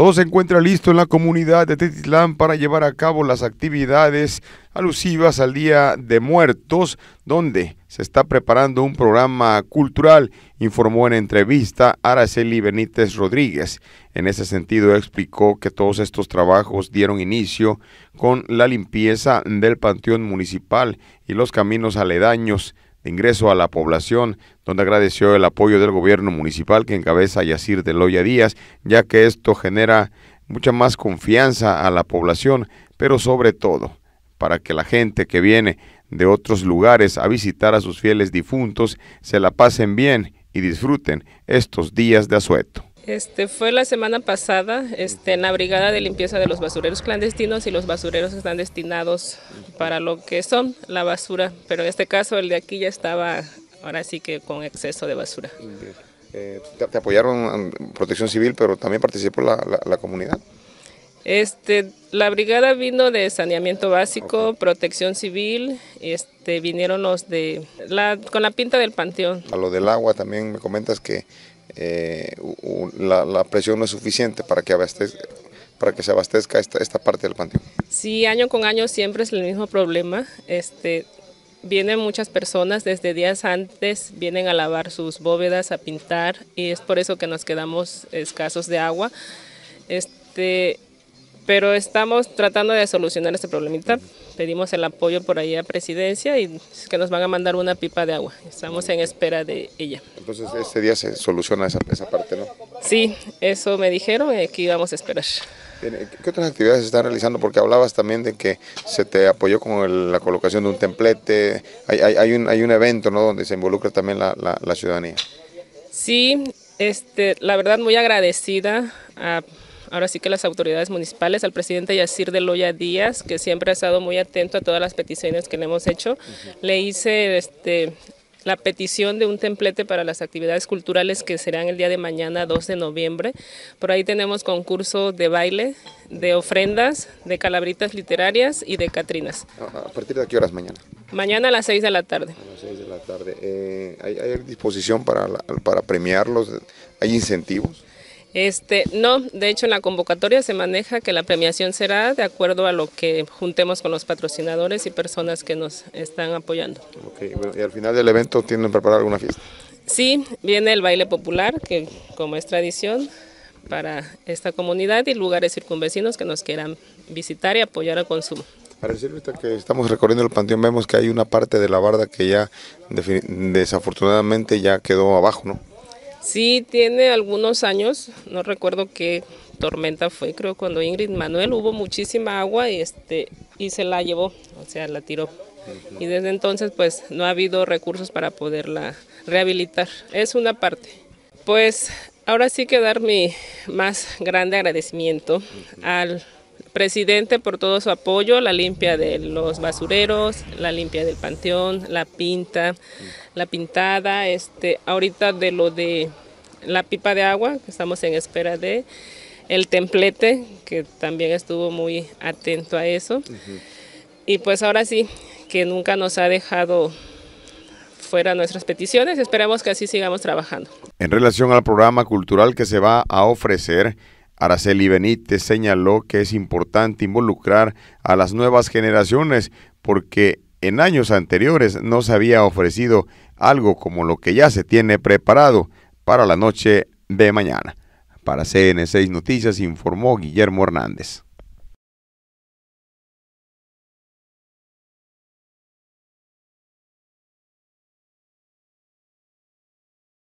Todo se encuentra listo en la comunidad de Tetitlán para llevar a cabo las actividades alusivas al Día de Muertos, donde se está preparando un programa cultural, informó en entrevista Araceli Benítez Rodríguez. En ese sentido, explicó que todos estos trabajos dieron inicio con la limpieza del Panteón Municipal y los caminos aledaños ingreso a la población, donde agradeció el apoyo del gobierno municipal que encabeza Yacir Loya Díaz, ya que esto genera mucha más confianza a la población, pero sobre todo para que la gente que viene de otros lugares a visitar a sus fieles difuntos se la pasen bien y disfruten estos días de asueto. Este, fue la semana pasada este, en la brigada de limpieza de los basureros clandestinos y los basureros están destinados para lo que son la basura, pero en este caso el de aquí ya estaba ahora sí que con exceso de basura. Eh, te, apoyaron Protección Civil, pero también participó la, comunidad. Este, la brigada vino de saneamiento básico, protección civil, este, vinieron los de la, con la pinta del panteón. A lo del agua también me comentas que eh, la, presión no es suficiente para que, para que se abastezca esta, esta parte del panteón. Sí, año con año siempre es el mismo problema. Este, vienen muchas personas desde días antes, vienen a lavar sus bóvedas, a pintar, y es por eso que nos quedamos escasos de agua. Este, pero estamos tratando de solucionar este problemita. Pedimos el apoyo por ahí a Presidencia y que nos van a mandar una pipa de agua. Estamos en espera de ella. Entonces, este día se soluciona esa, esa parte, ¿no? Sí, eso me dijeron y aquí vamos a esperar. ¿Qué otras actividades están realizando? Porque hablabas también de que se te apoyó con la colocación de un templete. Hay, hay, un, hay un evento ¿no? donde se involucra también la, la, ciudadanía. Sí, este, la verdad muy agradecida a ahora sí que las autoridades municipales, al presidente Yacir de Loya Díaz, que siempre ha estado muy atento a todas las peticiones que le hemos hecho. Le hice este, la petición de un templete para las actividades culturales que serán el día de mañana 2 de noviembre. Por ahí tenemos concurso de baile, de ofrendas, de calabritas literarias y de catrinas. ¿A partir de qué horas mañana? Mañana a las 6 de la tarde. A las 6 de la tarde. Eh, ¿hay, disposición para premiarlos? ¿Hay incentivos? Este, no, de hecho en la convocatoria se maneja que la premiación será de acuerdo a lo que juntemos con los patrocinadores y personas que nos están apoyando. y al final del evento tienen preparada alguna fiesta. Sí, viene el baile popular, que como es tradición para esta comunidad y lugares circunvecinos que nos quieran visitar y apoyar al consumo. Para decir que estamos recorriendo el panteón, vemos que hay una parte de la barda que ya desafortunadamente ya quedó abajo, ¿no? Sí, tiene algunos años, no recuerdo qué tormenta fue, creo cuando Ingrid Manuel hubo muchísima agua y, este, y se la llevó, o sea, la tiró. Y desde entonces pues no ha habido recursos para poderla rehabilitar. Es una parte. Pues ahora sí que dar mi más grande agradecimiento al presidente por todo su apoyo, la limpia de los basureros, la limpia del panteón, la pinta, la pintada, este, ahorita de lo de la pipa de agua, que estamos en espera de, el templete, que también estuvo muy atento a eso. Y pues ahora sí, que nunca nos ha dejado fuera nuestras peticiones, esperamos que así sigamos trabajando. En relación al programa cultural que se va a ofrecer, Araceli Benítez señaló que es importante involucrar a las nuevas generaciones porque en años anteriores no se había ofrecido algo como lo que ya se tiene preparado para la noche de mañana. Para CN6 Noticias informó Guillermo Hernández.